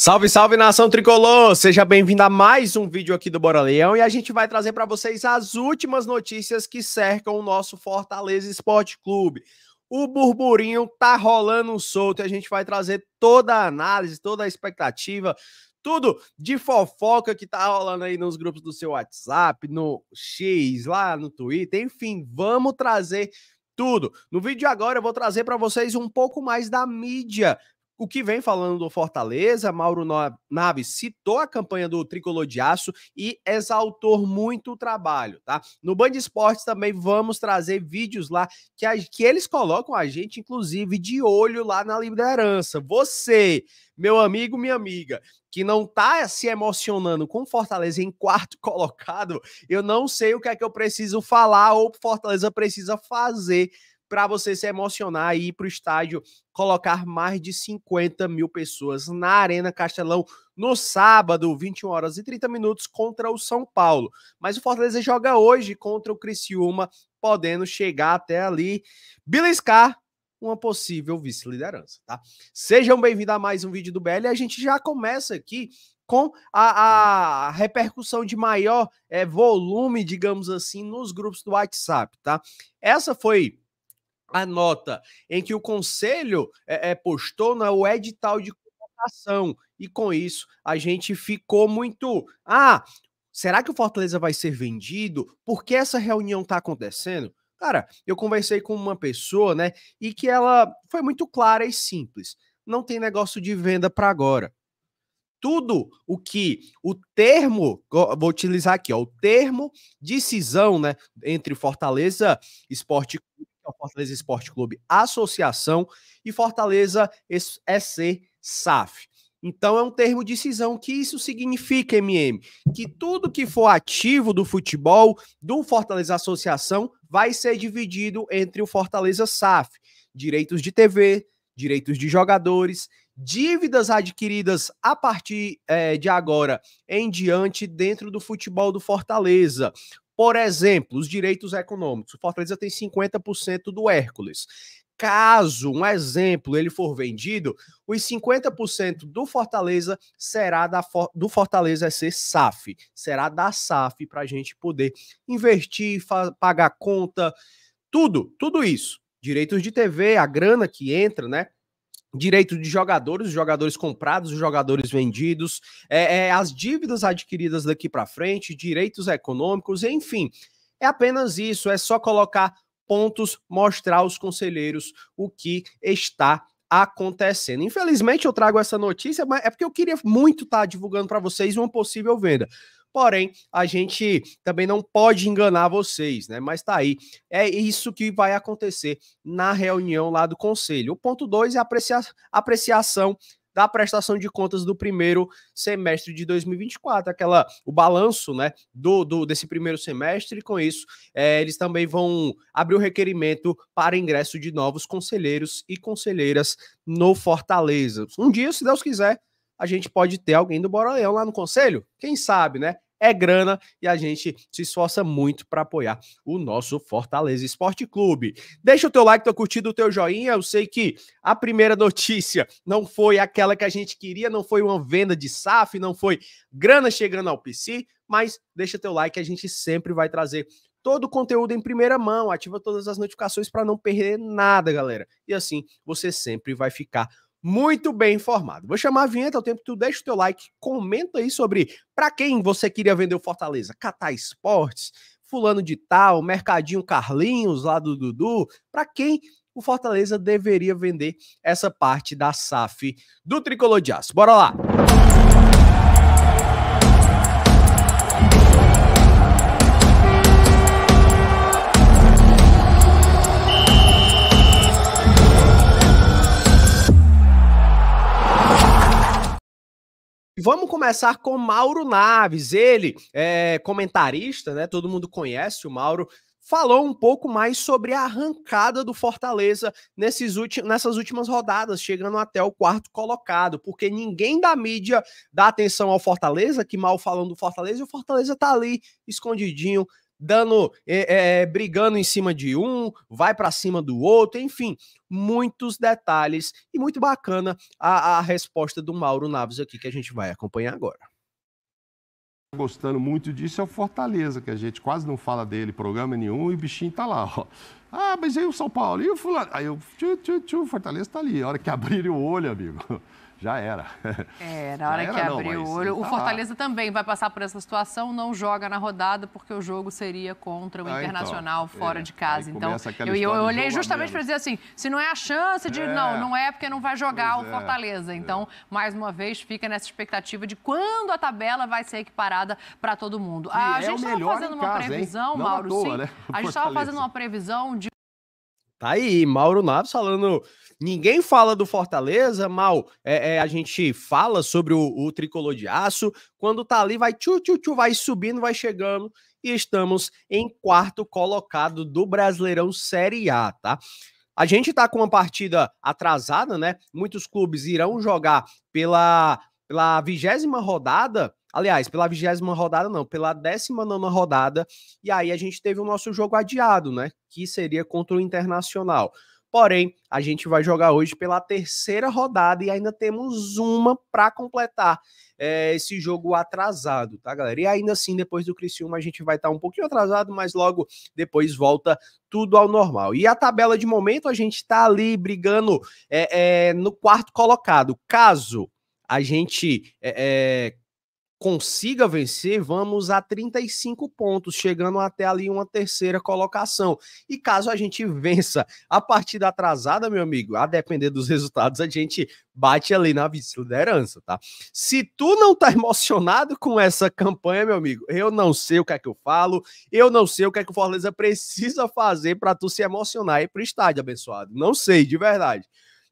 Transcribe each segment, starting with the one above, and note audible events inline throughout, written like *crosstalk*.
Salve, salve nação tricolor! Seja bem-vindo a mais um vídeo aqui do Bora Leão e a gente vai trazer para vocês as últimas notícias que cercam o nosso Fortaleza Esporte Clube. O burburinho tá rolando solto e a gente vai trazer toda a análise, toda a expectativa, tudo de fofoca que tá rolando aí nos grupos do seu WhatsApp, no X, lá no Twitter, enfim, vamos trazer tudo. No vídeo agora eu vou trazer para vocês um pouco mais da mídia o que vem falando do Fortaleza, Mauro Naves citou a campanha do Tricolor de Aço e exaltou muito o trabalho, tá? No Band Esportes também vamos trazer vídeos lá que, a, que eles colocam a gente, inclusive, de olho lá na liderança. Você, meu amigo, minha amiga, que não tá se emocionando com Fortaleza em quarto *laughs* colocado, eu não sei o que é que eu preciso falar ou Fortaleza precisa fazer para você se emocionar e ir para o estádio colocar mais de 50 mil pessoas na Arena Castelão no sábado, 21 horas e 30 minutos, contra o São Paulo. Mas o Fortaleza joga hoje contra o Criciúma, podendo chegar até ali, beliscar uma possível vice-liderança, tá? Sejam bem-vindos a mais um vídeo do BL. A gente já começa aqui com a, a, repercussão de maior é, volume, digamos assim, nos grupos do WhatsApp, tá? Essa foi a nota em que o Conselho é, é, postou na, né, o edital de contratação. E com isso, a gente ficou muito. Ah, será que o Fortaleza vai ser vendido? Por que essa reunião está acontecendo? Cara, eu conversei com uma pessoa, né, e que ela foi muito clara e simples. Não tem negócio de venda para agora. Tudo o que o termo, vou utilizar aqui, ó, o termo decisão, né, entre Fortaleza Esporte ao então, Fortaleza Esporte Clube Associação e Fortaleza SC SAF. Então é um termo de cisão que isso significa, MM, que tudo que for ativo do futebol do Fortaleza Associação vai ser dividido entre o Fortaleza SAF, direitos de TV, direitos de jogadores, dívidas adquiridas a partir é, de agora em diante dentro do futebol do Fortaleza, por exemplo, os direitos econômicos. O Fortaleza tem 50% do Hércules. Caso, um exemplo, ele for vendido, os 50% do Fortaleza será da do Fortaleza é ser SAF, será da SAF para a gente poder investir, pagar conta, tudo, tudo isso. Direitos de TV, a grana que entra, né? direito de jogadores, jogadores comprados, jogadores vendidos, é, é, as dívidas adquiridas daqui para frente, direitos econômicos, enfim. É apenas isso, é só colocar pontos, mostrar aos conselheiros o que está acontecendo. Infelizmente eu trago essa notícia, mas é porque eu queria muito estar tá divulgando para vocês uma possível venda. Porém, a gente também não pode enganar vocês, né? Mas tá aí. É isso que vai acontecer na reunião lá do conselho. O ponto 2 é a apreciação da prestação de contas do primeiro semestre de 2024, aquela o balanço, né, do, do desse primeiro semestre. E com isso, é, eles também vão abrir o requerimento para ingresso de novos conselheiros e conselheiras no Fortaleza. Um dia, se Deus quiser, a gente pode ter alguém do Bora lá no conselho. Quem sabe, né? é grana e a gente se esforça muito para apoiar o nosso Fortaleza Esporte Clube. Deixa o teu like, tua curtindo, o teu joinha. Eu sei que a primeira notícia não foi aquela que a gente queria, não foi uma venda de SAF, não foi grana chegando ao PC, mas deixa teu like, a gente sempre vai trazer todo o conteúdo em primeira mão, ativa todas as notificações para não perder nada, galera. E assim, você sempre vai ficar muito bem informado. Vou chamar a vinheta, ao é tempo que tu deixa o teu like, comenta aí sobre para quem você queria vender o Fortaleza, Catar Esportes, fulano de tal, Mercadinho Carlinhos lá do Dudu, para quem o Fortaleza deveria vender essa parte da SAF do Tricolor de Aço. Bora lá! vamos começar com Mauro Naves. Ele é comentarista, né? Todo mundo conhece o Mauro. Falou um pouco mais sobre a arrancada do Fortaleza nesses nessas últimas rodadas, chegando até o quarto colocado, porque ninguém da mídia dá atenção ao Fortaleza, que mal falando do Fortaleza, e o Fortaleza tá ali escondidinho dando, é, é, é, brigando em cima de um, vai para cima do outro, enfim, muitos detalhes e muito bacana a, a resposta do Mauro Naves aqui que a gente vai acompanhar agora. Gostando muito disso é o Fortaleza, que a gente quase não fala dele, programa nenhum, e o bichinho tá lá, ó. Ah, mas aí o São Paulo, e o fulano? Aí o Fortaleza tá ali, a hora que *laughs* abrir o olho, amigo já era. É, na hora era, que abriu o olho. O tá Fortaleza lá. também vai passar por essa situação, não joga na rodada, porque o jogo seria contra o ah, então, Internacional então, fora é, de casa. Então, eu, eu olhei justamente para dizer assim: se não é a chance de. É, não, não é porque não vai jogar o é. Fortaleza. É, então, mais uma vez, fica nessa expectativa de quando a tabela vai ser equiparada para todo mundo. a é gente estava fazendo uma previsão, Mauro, toa, sim. Né? A gente estava fazendo uma previsão de. Tá aí, Mauro Naves falando. Ninguém fala do Fortaleza, mal. É, é, a gente fala sobre o, o, tricolor de aço. Quando tá ali, vai tchu, tchu, tchu, vai subindo, vai chegando. E estamos em quarto colocado do Brasileirão Série A, tá? A gente tá com uma partida atrasada, né? Muitos clubes irão jogar pela, pela vigésima rodada Aliás, pela vigésima rodada, não, pela décima nona rodada. E aí a gente teve o nosso jogo adiado, né? Que seria contra o Internacional. Porém, a gente vai jogar hoje pela terceira rodada e ainda temos uma para completar é, esse jogo atrasado, tá, galera? E ainda assim, depois do Criciúma, a gente vai estar tá um pouquinho atrasado, mas logo depois volta tudo ao normal. E a tabela de momento, a gente está ali brigando é, é, no quarto colocado. Caso a gente consiga vencer, vamos a 35 pontos, chegando até ali uma terceira colocação. E caso a gente *laughs* vença a partida atrasada, meu amigo, a depender dos resultados, a gente bate ali na vice-liderança, tá? Se tu não tá *laughs* emocionado com essa campanha, meu amigo, eu não sei o que é que eu falo, eu não sei o que é que o Fortaleza precisa fazer para tu se emocionar e ir pro estádio, abençoado. Não sei, de verdade.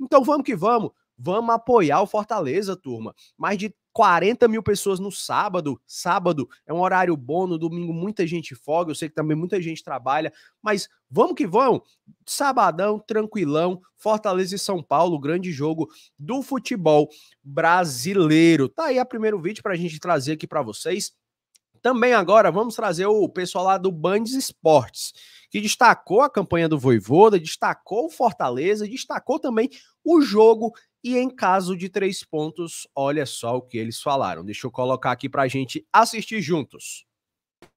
Então vamos que vamos. Vamos apoiar o Fortaleza, turma. Mais de 40 mil pessoas no sábado. Sábado é um horário bom, no domingo muita gente folga, eu sei que também muita gente trabalha, mas vamos que vamos. Sabadão, tranquilão, Fortaleza e São Paulo, grande jogo do futebol brasileiro. Tá aí o primeiro vídeo para a gente trazer aqui para vocês. Também agora vamos trazer o pessoal lá do Bandes Esportes, que destacou a campanha do Voivoda, destacou o Fortaleza, destacou também o jogo e em caso de três pontos, olha só o que eles falaram. Deixa eu colocar aqui para a gente assistir juntos.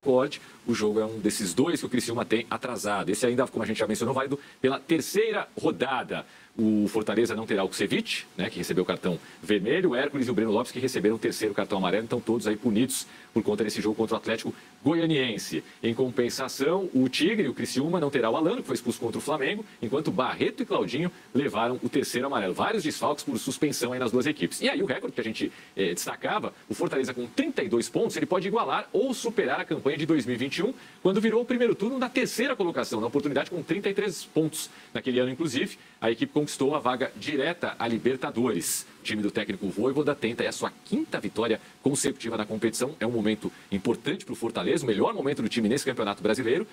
o jogo é um desses dois que o Criciúma tem atrasado. Esse ainda, como a gente já mencionou, válido pela terceira rodada. O Fortaleza não terá o Kusevich, né, que recebeu o cartão vermelho, o Hércules e o Breno Lopes, que receberam o terceiro cartão amarelo, então todos aí punidos por conta desse jogo contra o Atlético Goianiense. Em compensação, o Tigre, o Criciúma, não terá o Alano, que foi expulso contra o Flamengo, enquanto Barreto e Claudinho levaram o terceiro amarelo. Vários desfalques por suspensão aí nas duas equipes. E aí o recorde que a gente eh, destacava, o Fortaleza com 32 pontos, ele pode igualar ou superar a campanha de 2021, quando virou o primeiro turno da terceira colocação, na oportunidade com 33 pontos. Naquele ano, inclusive, a equipe conquistou a vaga direta à Libertadores time do técnico Voivoda tenta é a sua quinta vitória consecutiva na competição. É um momento importante para o Fortaleza, o melhor momento do time nesse Campeonato Brasileiro.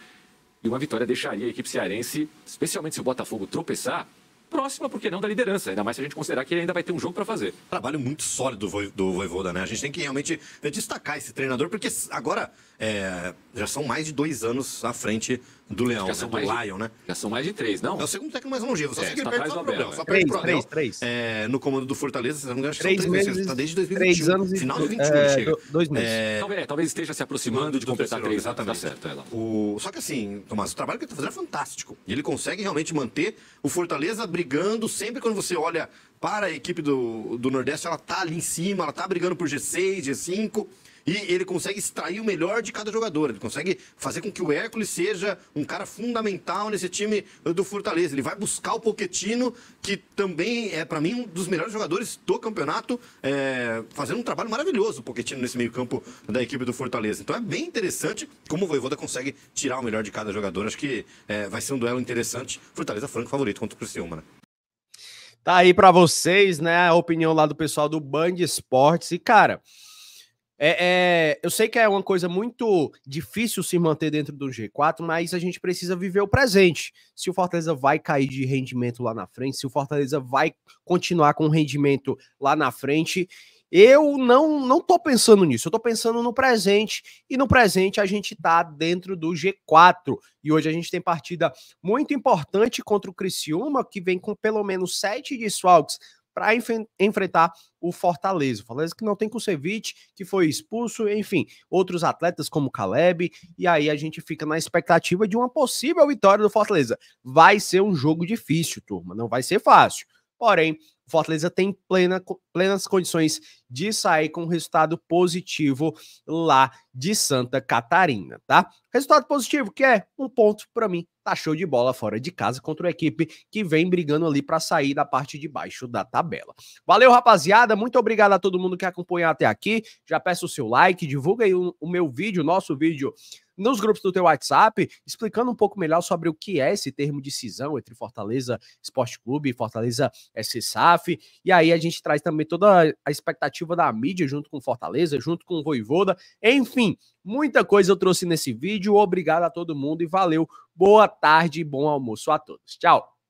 E uma vitória deixaria a equipe cearense, especialmente se o Botafogo tropeçar, próxima, porque não, da liderança. Ainda mais se a gente considerar que ele ainda vai ter um jogo para fazer. Trabalho muito sólido do Voivoda, né? A gente tem que realmente destacar esse treinador, porque agora é, já são mais de dois anos à frente do Leão, né? do Lion, de, né? Já são mais de três, não? É o segundo técnico mais longevo. Só é, sei que ele tá perde só o Abel. Só é. três, três, três. É, no comando do Fortaleza, você não me três, três meses. Está desde 2021. Três anos e... Final de 2021 é, chega. Dois meses. É, talvez, é, talvez, esteja se aproximando de completar três. Né? Tá exatamente. Tá certo, ela. É, o... Só que assim, Tomás, o trabalho que ele está fazendo é fantástico. E ele consegue realmente manter o Fortaleza brigando sempre quando você olha para a equipe do, do Nordeste, ela está ali em cima, ela está brigando por G6, G5. E ele consegue extrair o melhor de cada jogador. Ele consegue fazer com que o Hércules seja um cara fundamental nesse time eh, do Fortaleza. Ele vai buscar o Poquetino, que também é, para mim, um dos melhores jogadores do campeonato, é, fazendo um trabalho maravilhoso o Poquetino nesse meio-campo da equipe do Fortaleza. Então é bem interessante como o Voivoda consegue tirar o melhor de cada jogador. Acho que é, vai ser um duelo interessante. Fortaleza franco favorito contra o Criciúma, né? Tá aí para vocês, né, a opinião lá do pessoal do Band Esportes. E, cara, é, é, eu sei que é uma coisa muito difícil se manter dentro do G4, mas a gente precisa viver o presente. Se o Fortaleza vai cair de rendimento lá na frente, se o Fortaleza vai continuar com rendimento lá na frente, eu não não tô pensando nisso. Eu tô pensando no presente e no presente a gente tá dentro do G4 e hoje a gente tem partida muito importante contra o Criciúma que vem com pelo menos sete desfalques para enf enfrentar o Fortaleza. O Fortaleza que não tem Kusevich, que foi expulso, enfim, outros atletas como Caleb, e aí a gente fica na expectativa de uma possível vitória do Fortaleza. Vai ser um jogo difícil, turma, não vai ser fácil. Porém, Fortaleza tem plena, plenas condições de sair com um resultado positivo lá de Santa Catarina, tá? Resultado positivo, que é um ponto para mim, tá show de bola fora de casa contra uma equipe que vem brigando ali para sair da parte de baixo da tabela. Valeu, rapaziada, muito obrigado a todo mundo que acompanhou até aqui. Já peço o seu like, divulga aí o, o meu vídeo, o nosso vídeo nos grupos do teu WhatsApp, explicando um pouco melhor sobre o que é esse termo de cisão entre Fortaleza Esporte Clube e Fortaleza SSAF e aí a gente traz também toda a expectativa da mídia junto com Fortaleza, junto com Voivoda. Enfim, muita coisa eu trouxe nesse vídeo. Obrigado a todo mundo e valeu. Boa tarde e bom almoço a todos. Tchau.